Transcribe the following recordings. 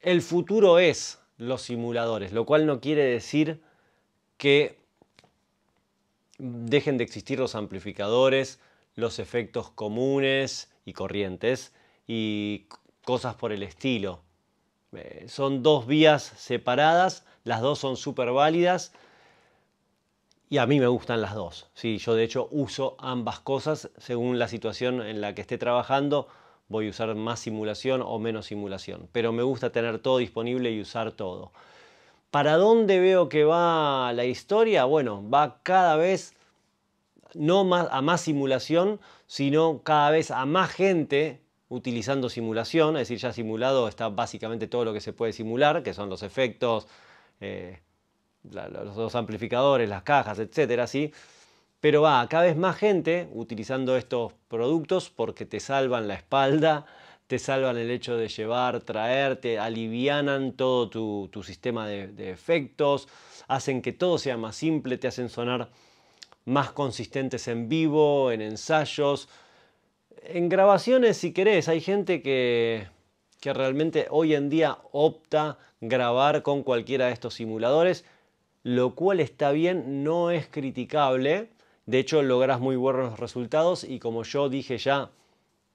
el futuro es los simuladores, lo cual no quiere decir que dejen de existir los amplificadores, los efectos comunes y corrientes y cosas por el estilo. Eh, son dos vías separadas, las dos son súper válidas y a mí me gustan las dos. Sí, yo de hecho uso ambas cosas según la situación en la que esté trabajando voy a usar más simulación o menos simulación, pero me gusta tener todo disponible y usar todo. ¿Para dónde veo que va la historia? Bueno, va cada vez no más, a más simulación, sino cada vez a más gente utilizando simulación, es decir, ya simulado está básicamente todo lo que se puede simular, que son los efectos, eh, los amplificadores, las cajas, etcétera, ¿sí? pero va cada vez más gente utilizando estos productos porque te salvan la espalda, te salvan el hecho de llevar, traerte, alivianan todo tu, sistema de, efectos, hacen que todo sea más simple, te hacen sonar más consistentes en vivo, en ensayos, en grabaciones si querés. Hay gente que, que realmente hoy en día opta grabar con cualquiera de estos simuladores, lo cual está bien, no es criticable de hecho, logras muy buenos resultados y como yo dije ya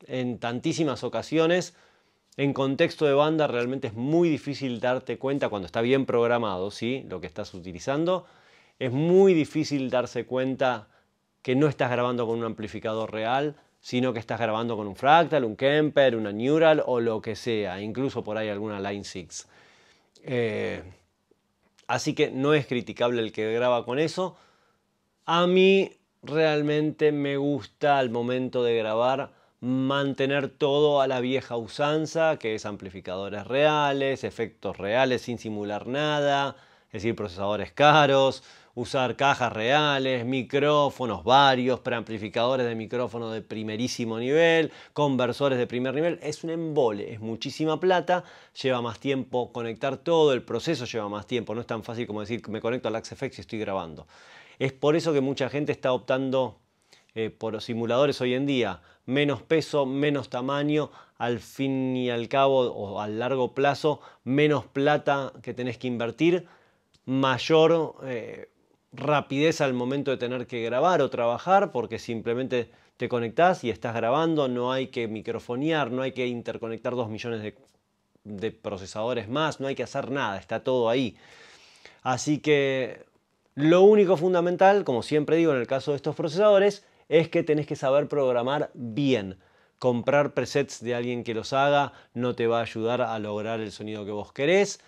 en tantísimas ocasiones, en contexto de banda realmente es muy difícil darte cuenta cuando está bien programado, ¿sí? Lo que estás utilizando. Es muy difícil darse cuenta que no estás grabando con un amplificador real, sino que estás grabando con un fractal, un Kemper, una Neural o lo que sea, incluso por ahí alguna Line 6. Eh, así que no es criticable el que graba con eso. A mí realmente me gusta al momento de grabar mantener todo a la vieja usanza, que es amplificadores reales, efectos reales sin simular nada, es decir, procesadores caros, usar cajas reales, micrófonos varios, preamplificadores de micrófono de primerísimo nivel, conversores de primer nivel. Es un embole, es muchísima plata, lleva más tiempo conectar todo, el proceso lleva más tiempo, no es tan fácil como decir me conecto al Axe y estoy grabando. Es por eso que mucha gente está optando eh, por simuladores hoy en día. Menos peso, menos tamaño, al fin y al cabo o a largo plazo, menos plata que tenés que invertir, mayor eh, rapidez al momento de tener que grabar o trabajar, porque simplemente te conectás y estás grabando, no hay que microfonear, no hay que interconectar dos millones de procesadores más, no hay que hacer nada, está todo ahí. Así que lo único fundamental, como siempre digo en el caso de estos procesadores, es que tenés que saber programar bien. Comprar presets de alguien que los haga no te va a ayudar a lograr el sonido que vos querés.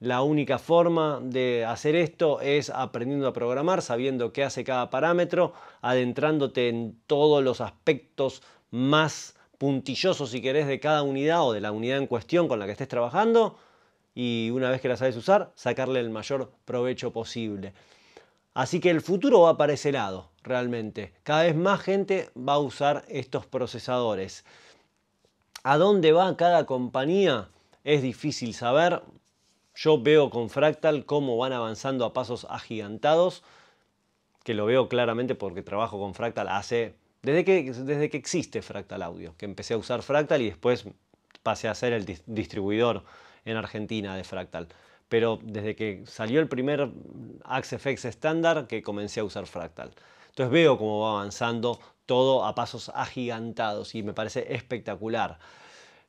La única forma de hacer esto es aprendiendo a programar, sabiendo qué hace cada parámetro, adentrándote en todos los aspectos más puntillosos, si querés, de cada unidad o de la unidad en cuestión con la que estés trabajando. Y una vez que la sabes usar, sacarle el mayor provecho posible. Así que el futuro va para ese lado, realmente. Cada vez más gente va a usar estos procesadores. ¿A dónde va cada compañía? Es difícil saber. Yo veo con Fractal cómo van avanzando a pasos agigantados, que lo veo claramente porque trabajo con Fractal hace desde que, desde que existe Fractal Audio, que empecé a usar Fractal y después pasé a ser el distribuidor en Argentina de Fractal pero desde que salió el primer Axe FX estándar que comencé a usar Fractal. Entonces veo cómo va avanzando todo a pasos agigantados y me parece espectacular.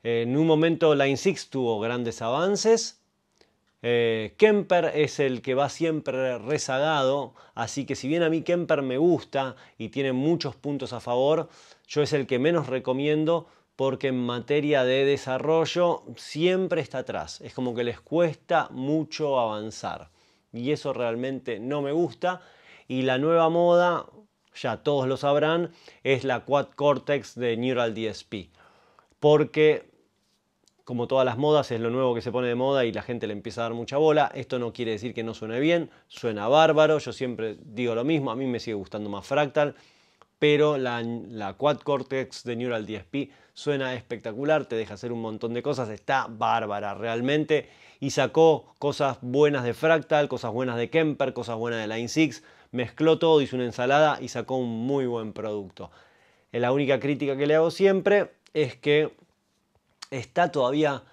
Eh, en un momento Line 6 tuvo grandes avances. Eh, Kemper es el que va siempre rezagado, así que si bien a mí Kemper me gusta y tiene muchos puntos a favor, yo es el que menos recomiendo porque en materia de desarrollo siempre está atrás. Es como que les cuesta mucho avanzar. Y eso realmente no me gusta. Y la nueva moda, ya todos lo sabrán, es la Quad Cortex de Neural DSP. Porque, como todas las modas, es lo nuevo que se pone de moda y la gente le empieza a dar mucha bola. Esto no quiere decir que no suene bien, suena bárbaro. Yo siempre digo lo mismo, a mí me sigue gustando más Fractal pero la, Quad Cortex de Neural DSP suena espectacular, te deja hacer un montón de cosas, está bárbara realmente y sacó cosas buenas de Fractal, cosas buenas de Kemper, cosas buenas de Line 6, mezcló todo, hizo una ensalada y sacó un muy buen producto. Eh, la única crítica que le hago siempre es que está todavía,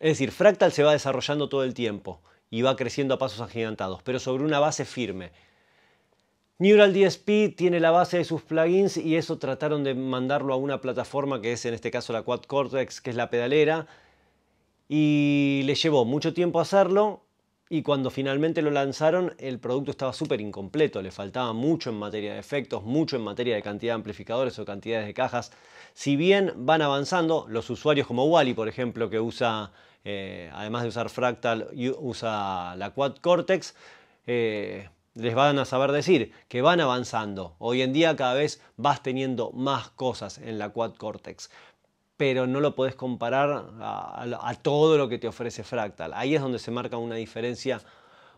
es decir, Fractal se va desarrollando todo el tiempo y va creciendo a pasos agigantados, pero sobre una base firme. Neural DSP tiene la base de sus plugins y eso trataron de mandarlo a una plataforma que es en este caso la Quad Cortex, que es la pedalera. Y le llevó mucho tiempo hacerlo y cuando finalmente lo lanzaron el producto estaba súper incompleto, le faltaba mucho en materia de efectos, mucho en materia de cantidad de amplificadores o cantidades de cajas. Si bien van avanzando, los usuarios como Wally, por ejemplo, que usa, eh, además de usar Fractal, usa la Quad Cortex, eh, les van a saber decir que van avanzando. Hoy en día cada vez vas teniendo más cosas en la Quad Cortex, pero no lo puedes comparar a, todo lo que te ofrece Fractal. Ahí es donde se marca una diferencia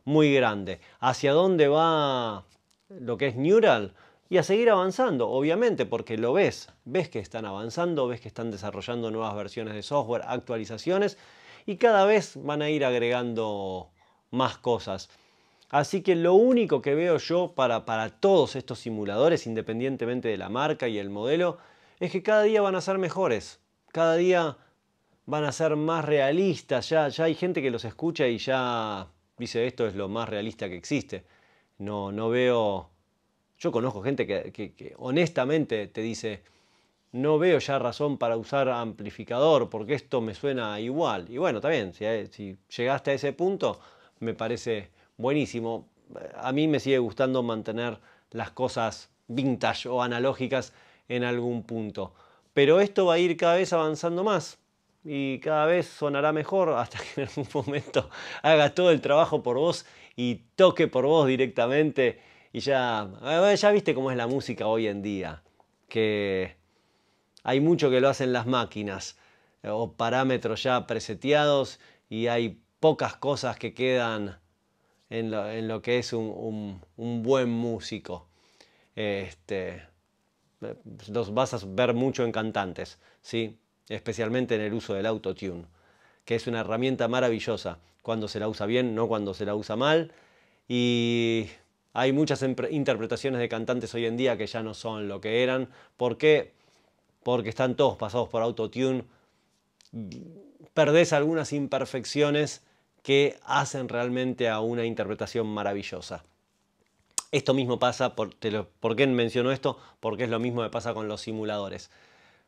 muy grande. ¿Hacia dónde va lo que es Neural? Y a seguir avanzando, obviamente, porque lo ves, ves que están avanzando, ves que están desarrollando nuevas versiones de software, actualizaciones, y cada vez van a ir agregando más cosas. Así que lo único que veo yo para, para todos estos simuladores, independientemente de la marca y el modelo, es que cada día van a ser mejores. Cada día van a ser más realistas. Ya, ya hay gente que los escucha y ya dice esto es lo más realista que existe. No, no veo. Yo conozco gente que, honestamente te dice. No veo ya razón para usar amplificador porque esto me suena igual. Y bueno, está bien, si, si llegaste a ese punto, me parece buenísimo. A mí me sigue gustando mantener las cosas vintage o analógicas en algún punto. Pero esto va a ir cada vez avanzando más y cada vez sonará mejor hasta que en algún momento haga todo el trabajo por vos y toque por vos directamente. Y ya, eh, ya viste cómo es la música hoy en día, que hay mucho que lo hacen las máquinas eh, o parámetros ya preseteados y hay pocas cosas que quedan en lo, que es un, buen músico. Este, los vas a ver mucho en cantantes, ¿sí? especialmente en el uso del autotune, que es una herramienta maravillosa cuando se la usa bien, no cuando se la usa mal. Y hay muchas interpretaciones de cantantes hoy en día que ya no son lo que eran. ¿Por qué? Porque están todos pasados por autotune. Perdés algunas imperfecciones que hacen realmente a una interpretación maravillosa. Esto mismo pasa, por, qué menciono esto? Porque es lo mismo que pasa con los simuladores.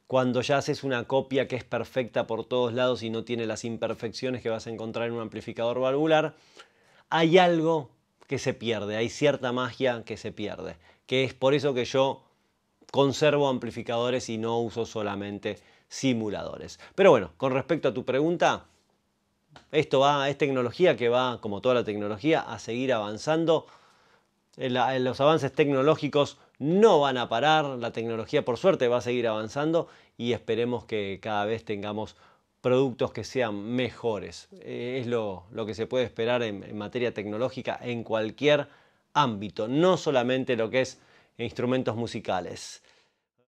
Cuando ya haces una copia que es perfecta por todos lados y no tiene las imperfecciones que vas a encontrar en un amplificador valvular, hay algo que se pierde, hay cierta magia que se pierde, que es por eso que yo conservo amplificadores y no uso solamente simuladores. Pero bueno, con respecto a tu pregunta, esto va, es tecnología que va, como toda la tecnología, a seguir avanzando. los avances tecnológicos no van a parar, la tecnología por suerte va a seguir avanzando y esperemos que cada vez tengamos productos que sean mejores. Eh, es lo, que se puede esperar en, materia tecnológica en cualquier ámbito, no solamente lo que es instrumentos musicales.